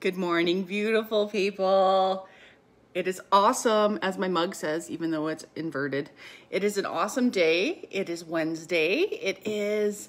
Good morning, beautiful people. It is awesome, as my mug says, even though it's inverted. It is an awesome day. It is Wednesday. It is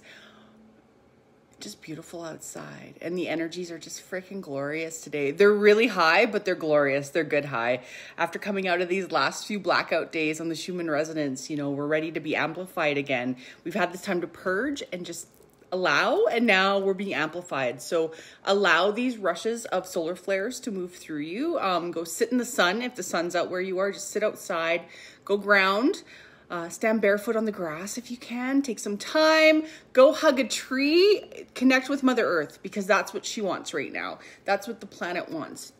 just beautiful outside and the energies are just freaking glorious today. They're really high, but they're glorious. They're good high. After coming out of these last few blackout days on the Schumann resonance, you know, we're ready to be amplified again. We've had this time to purge and just allow, and now we're being amplified. So allow these rushes of solar flares to move through you. Um, go sit in the sun if the sun's out where you are. Just sit outside, go ground. Uh, stand barefoot on the grass if you can. Take some time. Go hug a tree. Connect with Mother Earth because that's what she wants right now. That's what the planet wants.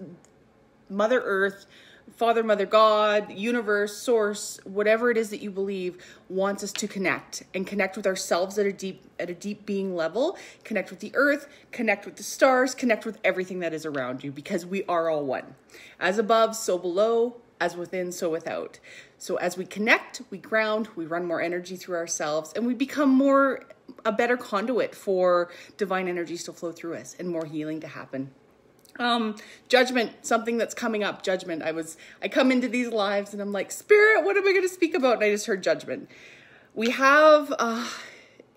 Mother Earth Father, Mother, God, universe, source, whatever it is that you believe, wants us to connect and connect with ourselves at a deep at a deep being level, connect with the earth, connect with the stars, connect with everything that is around you because we are all one. As above, so below, as within, so without. So as we connect, we ground, we run more energy through ourselves and we become more a better conduit for divine energies to flow through us and more healing to happen. Um, judgment, something that's coming up, judgment. I was, I come into these lives and I'm like, Spirit, what am I going to speak about? And I just heard judgment. We have, uh,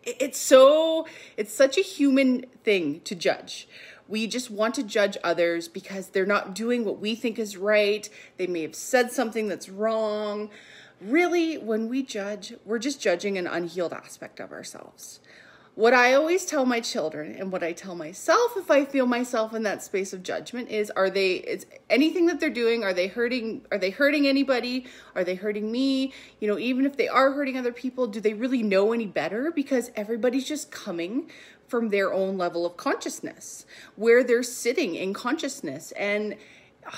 it's so, it's such a human thing to judge. We just want to judge others because they're not doing what we think is right. They may have said something that's wrong. Really, when we judge, we're just judging an unhealed aspect of ourselves. What I always tell my children and what I tell myself if I feel myself in that space of judgment is are they is anything that they're doing are they hurting are they hurting anybody? Are they hurting me? You know, even if they are hurting other people, do they really know any better because everybody's just coming from their own level of consciousness, where they're sitting in consciousness and uh,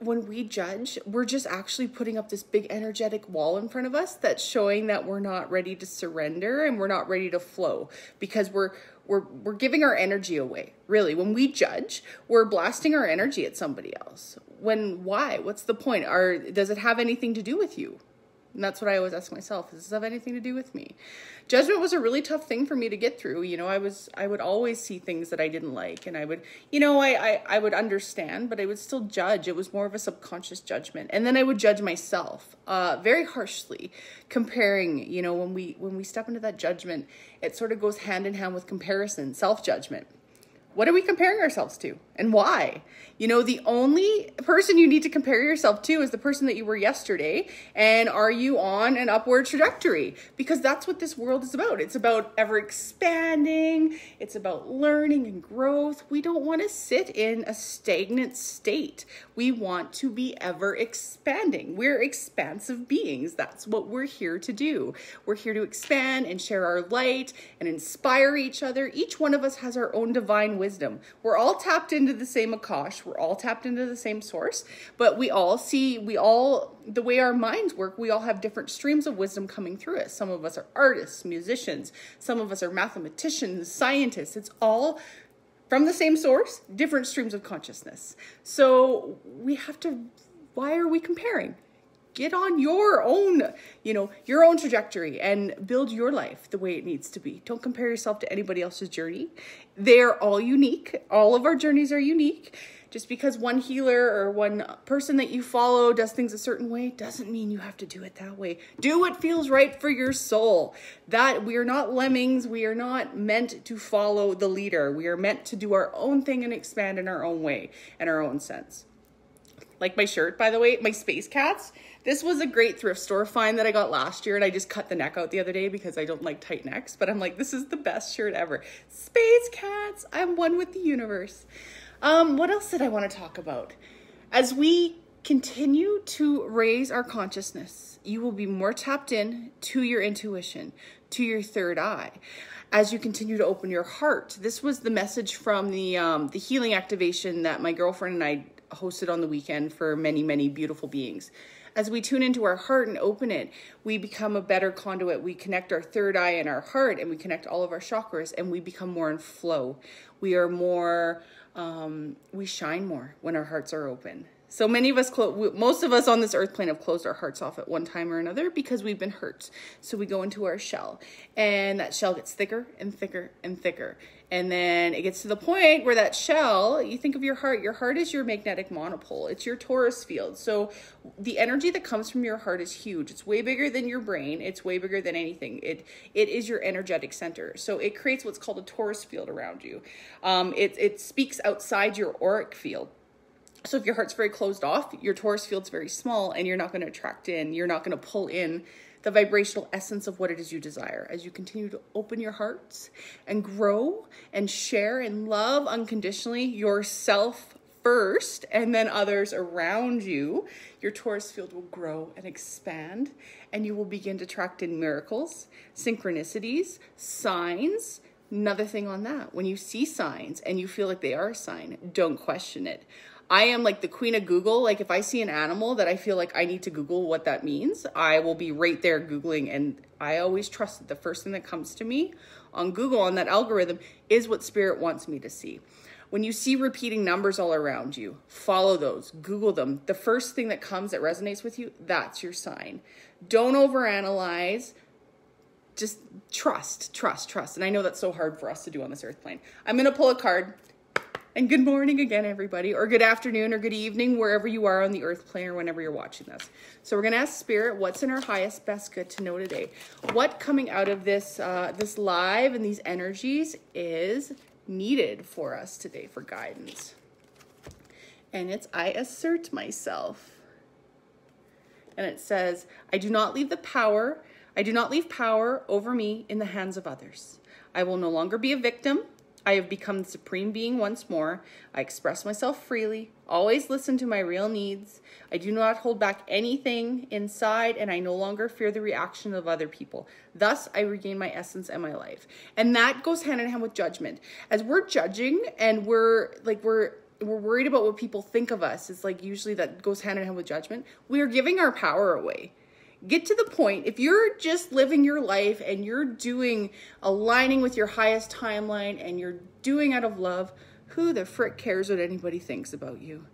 when we judge, we're just actually putting up this big energetic wall in front of us that's showing that we're not ready to surrender and we're not ready to flow because we're we're we're giving our energy away. Really, when we judge, we're blasting our energy at somebody else. When why? What's the point? Are does it have anything to do with you? And that's what I always ask myself, does this have anything to do with me? Judgment was a really tough thing for me to get through. You know, I was I would always see things that I didn't like and I would, you know, I, I, I would understand, but I would still judge. It was more of a subconscious judgment. And then I would judge myself uh, very harshly, comparing, you know, when we when we step into that judgment, it sort of goes hand in hand with comparison, self-judgment. What are we comparing ourselves to? and why. You know, the only person you need to compare yourself to is the person that you were yesterday. And are you on an upward trajectory? Because that's what this world is about. It's about ever expanding, it's about learning and growth. We don't want to sit in a stagnant state. We want to be ever expanding. We're expansive beings. That's what we're here to do. We're here to expand and share our light and inspire each other. Each one of us has our own divine wisdom. We're all tapped into into the same Akash. We're all tapped into the same source, but we all see, we all, the way our minds work, we all have different streams of wisdom coming through us. Some of us are artists, musicians, some of us are mathematicians, scientists. It's all from the same source, different streams of consciousness. So we have to, why are we comparing? get on your own, you know, your own trajectory and build your life the way it needs to be. Don't compare yourself to anybody else's journey. They're all unique. All of our journeys are unique. Just because one healer or one person that you follow does things a certain way doesn't mean you have to do it that way. Do what feels right for your soul. That we are not lemmings. We are not meant to follow the leader. We are meant to do our own thing and expand in our own way and our own sense. Like my shirt, by the way, my space cats this was a great thrift store find that I got last year and I just cut the neck out the other day because I don't like tight necks, but I'm like, this is the best shirt ever. Space cats, I'm one with the universe. Um, what else did I want to talk about? As we continue to raise our consciousness, you will be more tapped in to your intuition, to your third eye. As you continue to open your heart, this was the message from the um, the healing activation that my girlfriend and I hosted on the weekend for many, many beautiful beings. As we tune into our heart and open it, we become a better conduit. We connect our third eye and our heart, and we connect all of our chakras, and we become more in flow. We are more, um, we shine more when our hearts are open. So many of us, most of us on this earth plane have closed our hearts off at one time or another because we've been hurt. So we go into our shell and that shell gets thicker and thicker and thicker. And then it gets to the point where that shell, you think of your heart, your heart is your magnetic monopole. It's your torus field. So the energy that comes from your heart is huge. It's way bigger than your brain. It's way bigger than anything. It It is your energetic center. So it creates what's called a torus field around you. Um, it, it speaks outside your auric field so if your heart's very closed off, your Taurus field's very small and you're not going to attract in, you're not going to pull in the vibrational essence of what it is you desire. As you continue to open your hearts and grow and share and love unconditionally yourself first and then others around you, your Taurus field will grow and expand and you will begin to attract in miracles, synchronicities, signs, Another thing on that, when you see signs and you feel like they are a sign, don't question it. I am like the queen of Google. Like if I see an animal that I feel like I need to Google what that means, I will be right there Googling. And I always trust that the first thing that comes to me on Google on that algorithm is what spirit wants me to see. When you see repeating numbers all around you, follow those, Google them. The first thing that comes that resonates with you, that's your sign. Don't overanalyze just trust, trust, trust. And I know that's so hard for us to do on this earth plane. I'm going to pull a card. And good morning again, everybody, or good afternoon or good evening, wherever you are on the earth plane or whenever you're watching this. So we're going to ask Spirit, what's in our highest, best good to know today? What coming out of this, uh, this live and these energies is needed for us today for guidance? And it's I assert myself. And it says, I do not leave the power, I do not leave power over me in the hands of others. I will no longer be a victim. I have become the supreme being once more. I express myself freely, always listen to my real needs. I do not hold back anything inside, and I no longer fear the reaction of other people. Thus, I regain my essence and my life. And that goes hand in hand with judgment. As we're judging and we're like, we're we're worried about what people think of us. It's like usually that goes hand in hand with judgment. We are giving our power away get to the point if you're just living your life and you're doing aligning with your highest timeline and you're doing out of love who the frick cares what anybody thinks about you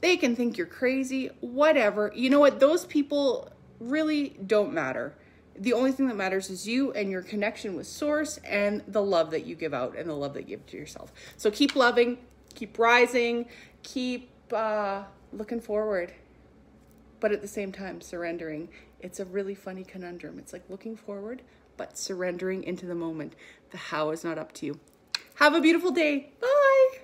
they can think you're crazy whatever you know what those people really don't matter the only thing that matters is you and your connection with source and the love that you give out and the love that you give to yourself so keep loving keep rising keep uh, looking forward but at the same time surrendering it's a really funny conundrum. It's like looking forward, but surrendering into the moment. The how is not up to you. Have a beautiful day. Bye.